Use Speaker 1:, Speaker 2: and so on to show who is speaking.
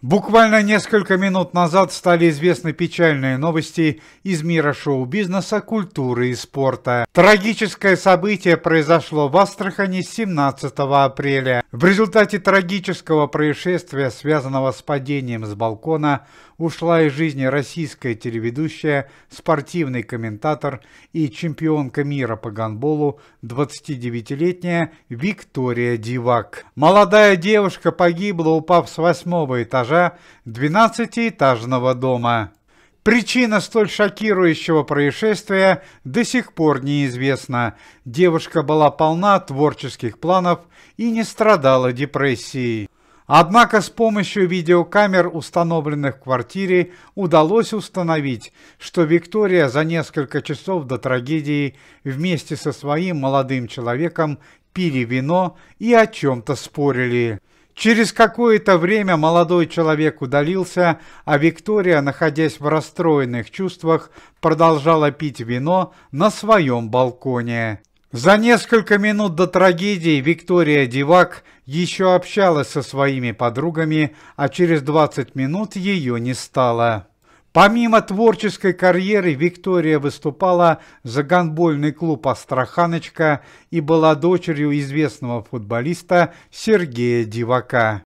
Speaker 1: Буквально несколько минут назад стали известны печальные новости из мира шоу-бизнеса, культуры и спорта. Трагическое событие произошло в Астрахани 17 апреля. В результате трагического происшествия, связанного с падением с балкона, ушла из жизни российская телеведущая, спортивный комментатор и чемпионка мира по гонболу 29-летняя Виктория Дивак. Молодая девушка погибла, упав с восьмого этажа этажа 12-этажного дома. Причина столь шокирующего происшествия до сих пор неизвестна. Девушка была полна творческих планов и не страдала депрессией. Однако с помощью видеокамер, установленных в квартире, удалось установить, что Виктория за несколько часов до трагедии вместе со своим молодым человеком пили вино и о чем-то спорили. Через какое-то время молодой человек удалился, а Виктория, находясь в расстроенных чувствах, продолжала пить вино на своем балконе. За несколько минут до трагедии Виктория Дивак еще общалась со своими подругами, а через 20 минут ее не стало. Помимо творческой карьеры Виктория выступала за гандбольный клуб «Астраханочка» и была дочерью известного футболиста Сергея Дивака.